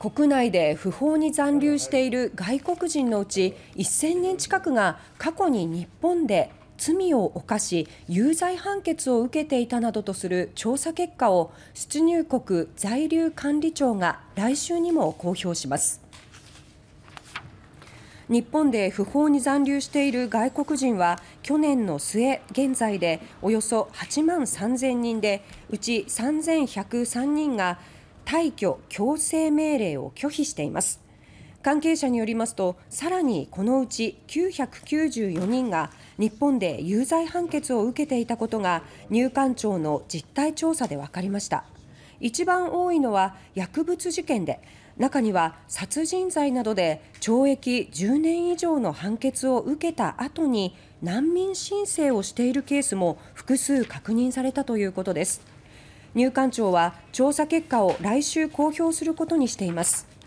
国内で不法に残留している外国人のうち1000人近くが過去に日本で罪を犯し有罪判決を受けていたなどとする調査結果を出入国在留管理庁が来週にも公表します。日本で不法に残留している外国人は去年の末現在でおよそ8万3000人でうち3103人が退去強制命令を拒否しています関係者によりますとさらにこのうち994人が日本で有罪判決を受けていたことが入管庁の実態調査で分かりました一番多いのは薬物事件で中には殺人罪などで懲役10年以上の判決を受けた後に難民申請をしているケースも複数確認されたということです。入管庁は調査結果を来週公表することにしています。